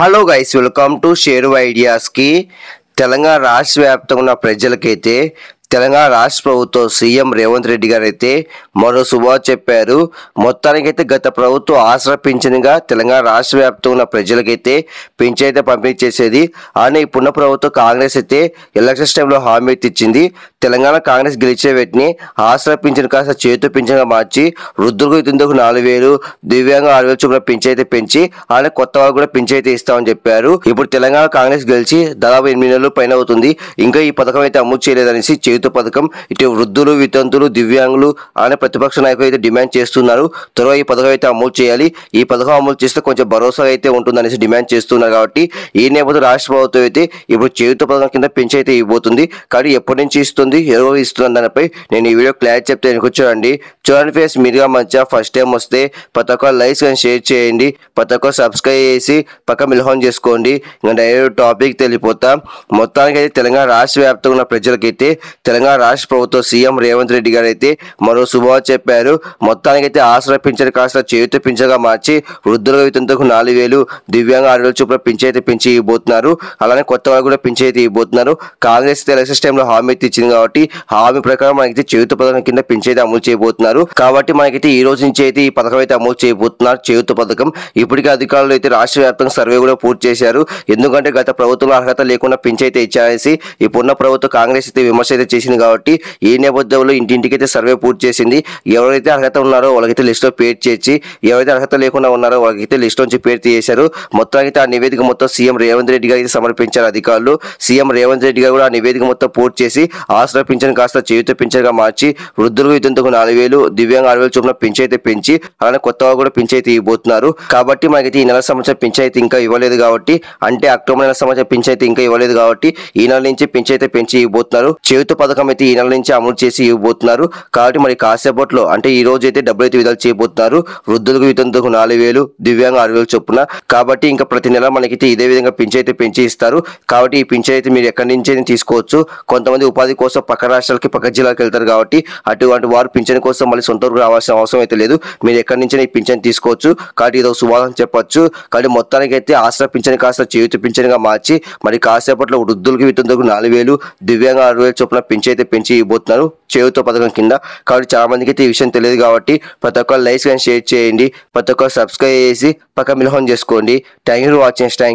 hello guys welcome to share ఐడియాస్కి తెలంగాణ రాష్ట్ర వ్యాప్తంగా ఉన్న ప్రజలకైతే తెలంగాణ రాష్ట్ర ప్రభుత్వం సీఎం రేవంత్ రెడ్డి గారు అయితే మరో శుభవార్త చెప్పారు మొత్తానికైతే గత ప్రభుత్వం ఆసరా పింఛన్గా తెలంగాణ రాష్ట్ర వ్యాప్తంగా ఉన్న ప్రజలకైతే పింఛన్ అయితే పంపిణీ చేసేది అని ఇప్పుడున్న ప్రభుత్వం కాంగ్రెస్ అయితే ఎలక్షన్స్ టైంలో హామీ ఇచ్చింది తెలంగాణ కాంగ్రెస్ గెలిచే వెంటనే ఆసరా పింఛన్ కాస్త చేతు పింఛన్గా మార్చి వృద్ధులకు ఇందుకు నాలుగు వేలు దివ్యాంగ ఆరు వేలు చొప్పున పింఛన్ అయితే పెంచి అలానే కొత్త వాళ్ళు కూడా పింఛన్ అయితే ఇస్తామని చెప్పారు ఇప్పుడు తెలంగాణ కాంగ్రెస్ గెలిచి దాదాపు ఎనిమిది నెలలు పైన అవుతుంది ఇంకా ఈ పథకం అయితే అమలు చేయలేదనేసి చేతు చేయూత పథకం ఇటు వృద్ధులు వితంతులు దివ్యాంగులు అనే ప్రతిపక్ష నాయకులు అయితే డిమాండ్ చేస్తున్నారు త్వరగా ఈ పథకం అయితే అమలు చేయాలి ఈ పథకం అమలు చేస్తే కొంచెం భరోసా అయితే ఉంటుందనేసి డిమాండ్ చేస్తున్నారు కాబట్టి ఈ నేపథ్యం రాష్ట్ర ప్రభుత్వం అయితే ఇప్పుడు చేయుత పథకం కింద పెంచి అయితే ఇవ్వబోతుంది కానీ ఎప్పటి నుంచి ఇస్తుంది ఎవరో ఇస్తున్న దానిపై నేను ఈ వీడియో క్లారిటీ చెప్తే వెనుక చూడండి చూడండి ఫేస్ మీరుగా మంచిగా ఫస్ట్ టైం వస్తే ప్రతి ఒక్క లైక్స్ కానీ షేర్ చేయండి ప్రతి ఒక్క సబ్స్క్రైబ్ చేసి పక్క మిల్హోన్ చేసుకోండి ఇంకా డైరెక్ట్ టాపిక్ తెలిపోతా మొత్తానికి అయితే తెలంగాణ రాష్ట్ర వ్యాప్తంగా ఉన్న ప్రజలకైతే తెలంగాణ రాష్ట్ర ప్రభుత్వం సీఎం రేవంత్ రెడ్డి గారు అయితే మరో శుభవార్త చెప్పారు మొత్తానికైతే ఆసరా పింఛన్ కాస్త చేయుత పింఛన్గా మార్చి వృద్ధుల వితంతకు నాలుగు వేలు దివ్యాంగ ఆరు వేల పింఛ అయితే పెంచి ఇవ్వబోతున్నారు అలానే కొత్త వాళ్ళు కూడా అయితే ఇవ్వబోతున్నారు కాంగ్రెస్ అయితే టైంలో హామీ అయితే ఇచ్చింది కాబట్టి హామీ ప్రకారం మనకైతే చేయుత పథకం కింద అయితే అమలు చేయబోతున్నారు కాబట్టి మనకైతే ఈ రోజు నుంచి అయితే ఈ పథకం అయితే అమలు చేయబోతున్నారు చేయుత పథకం ఇప్పటికే అధికారులు అయితే రాష్ట్ర వ్యాప్తంగా సర్వే కూడా పూర్తి చేశారు ఎందుకంటే గత ప్రభుత్వంలో అర్హత లేకుండా అయితే ఇచ్చారనేసి ఇప్పుడున్న ప్రభుత్వం కాంగ్రెస్ అయితే విమర్శ అయితే చేసింది కాబట్టి ఈ నేపథ్యంలో ఇంటింటికైతే సర్వే పూర్తి చేసింది ఎవరైతే అర్హత ఉన్నారో వాళ్ళకైతే లిస్ట్లో పేరు చేర్చి ఎవరైతే అర్హత లేకుండా ఉన్నారో వాళ్ళకైతే లిస్ట్ నుంచి పేరు తీసేశారు అయితే ఆ నివేదిక మొత్తం సీఎం రేవంత్ రెడ్డి గారికి సమర్పించారు అధికారులు సీఎం రేవంత్ రెడ్డి గారు కూడా ఆ నివేదిక మొత్తం పూర్తి చేసి ఆసరా పింఛన్ కాస్త చేయుత పింఛన్గా మార్చి వృద్ధులకు ఇతంతకు నాలుగు వేలు దివ్యాంగ ఆరు వేలు చొప్పున అయితే పెంచి అలానే కొత్తగా కూడా అయితే ఇవ్వబోతున్నారు కాబట్టి మనకైతే ఈ నెల సంవత్సరం అయితే ఇంకా ఇవ్వలేదు కాబట్టి అంటే అక్టోబర్ నెల సంవత్సరం అయితే ఇంకా ఇవ్వలేదు కాబట్టి ఈ నెల నుంచి అయితే పెంచి ఇవ్వబోతున్నారు చేయుత పథకం అయితే ఈ నెల నుంచి అమలు చేసి ఇవ్వబోతున్నారు కాబట్టి మరి కాసేపట్లో అంటే ఈ రోజు అయితే డబ్బులు అయితే విడుదల చేయబోతున్నారు వృద్ధులకు వితంతులకు నాలుగు వేలు దివ్యాంగ ఆరు వేలు చొప్పున కాబట్టి ఇంకా ప్రతి నెల మనకైతే ఇదే విధంగా పింఛ అయితే పెంచి ఇస్తారు కాబట్టి ఈ పింఛ అయితే మీరు ఎక్కడి నుంచి తీసుకోవచ్చు కొంతమంది ఉపాధి కోసం పక్క రాష్ట్రాలకి పక్క జిల్లాకి వెళ్తారు కాబట్టి అటువంటి వారు పింఛన్ కోసం మళ్ళీ సొంత ఊరుకు రావాల్సిన అవసరం అయితే లేదు మీరు ఎక్కడి నుంచి ఈ పింఛన్ తీసుకోవచ్చు కాబట్టి ఇదో సువాదం చెప్పొచ్చు కాబట్టి మొత్తానికైతే ఆసరా పింఛన్ కాస్త చేయుత పింఛన్గా మార్చి మరి కాసేపట్లో వృద్ధులకు వితంతులకు నాలుగు వేలు దివ్యాంగ ఆరు వేలు చొప్పున పెంచి అయితే పెంచి ఇవ్వబోతున్నారు చేయుతో పథకం కింద కాబట్టి చాలా మందికి అయితే ఈ విషయం తెలియదు కాబట్టి ప్రతి ఒక్కరు లైక్స్ కానీ షేర్ చేయండి ప్రతి ఒక్కరు సబ్స్క్రైబ్ చేసి పక్క మిలహం చేసుకోండి థ్యాంక్ యూ వాచింగ్ థ్యాంక్